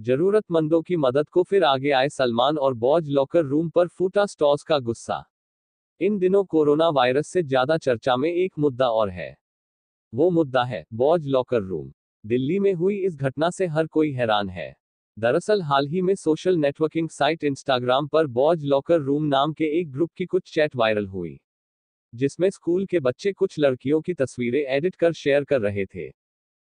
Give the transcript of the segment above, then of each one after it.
जरूरतमंदों की मदद को फिर आगे आए सलमान और बॉज लॉकर रूम पर फूटा स्टॉस का गुस्सा इन दिनों कोरोना वायरस से ज्यादा चर्चा में एक मुद्दा और है वो मुद्दा है बॉज लॉकर रूम दिल्ली में हुई इस घटना से हर कोई हैरान है दरअसल हाल ही में सोशल नेटवर्किंग साइट इंस्टाग्राम पर बॉज लॉकर रूम नाम के एक ग्रुप की कुछ चैट वायरल हुई जिसमें स्कूल के बच्चे कुछ लड़कियों की तस्वीरें एडिट कर शेयर कर रहे थे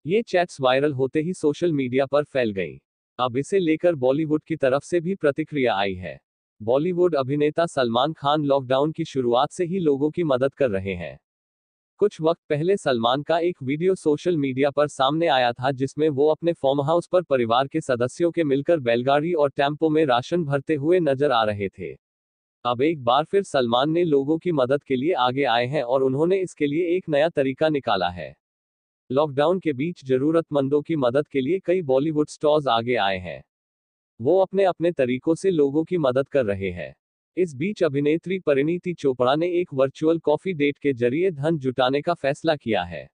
ये चैट्स वायरल होते ही सोशल मीडिया पर फैल गई अब इसे लेकर बॉलीवुड की तरफ से भी प्रतिक्रिया आई है बॉलीवुड अभिनेता सलमान खान लॉकडाउन की शुरुआत से ही लोगों की मदद कर रहे हैं कुछ वक्त पहले सलमान का एक वीडियो सोशल मीडिया पर सामने आया था जिसमें वो अपने फॉर्म हाउस पर परिवार के सदस्यों के मिलकर बैलगाड़ी और टेम्पो में राशन भरते हुए नजर आ रहे थे अब एक बार फिर सलमान ने लोगों की मदद के लिए आगे आए हैं और उन्होंने इसके लिए एक नया तरीका निकाला है लॉकडाउन के बीच जरूरतमंदों की मदद के लिए कई बॉलीवुड स्टॉर्स आगे आए हैं वो अपने अपने तरीकों से लोगों की मदद कर रहे हैं इस बीच अभिनेत्री परिणीति चोपड़ा ने एक वर्चुअल कॉफी डेट के जरिए धन जुटाने का फैसला किया है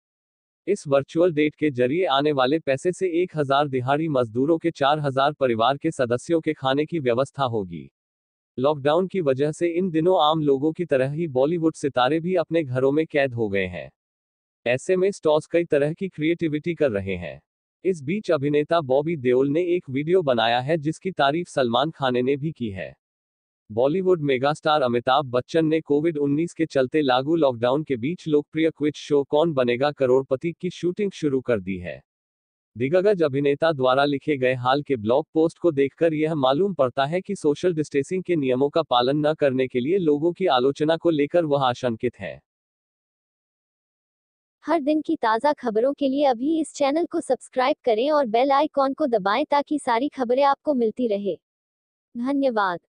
इस वर्चुअल डेट के जरिए आने वाले पैसे से एक हजार दिहाड़ी मजदूरों के चार हजार परिवार के सदस्यों के खाने की व्यवस्था होगी लॉकडाउन की वजह से इन दिनों आम लोगों की तरह ही बॉलीवुड सितारे भी अपने घरों में कैद हो गए हैं ऐसे में स्टॉस कई तरह की क्रिएटिविटी कर रहे हैं इस बीच अभिनेता बॉबी देओल ने एक वीडियो बनाया है जिसकी तारीफ सलमान खान ने भी की है बॉलीवुड मेगास्टार अमिताभ बच्चन ने कोविड 19 के चलते लागू लॉकडाउन के बीच लोकप्रिय क्विज शो कौन बनेगा करोड़पति की शूटिंग शुरू कर दी है दिग्गज अभिनेता द्वारा लिखे गए हाल के ब्लॉग पोस्ट को देखकर यह मालूम पड़ता है कि सोशल डिस्टेंसिंग के नियमों का पालन न करने के लिए लोगों की आलोचना को लेकर वह आशंकित है हर दिन की ताज़ा खबरों के लिए अभी इस चैनल को सब्सक्राइब करें और बेल आइकॉन को दबाएं ताकि सारी खबरें आपको मिलती रहे धन्यवाद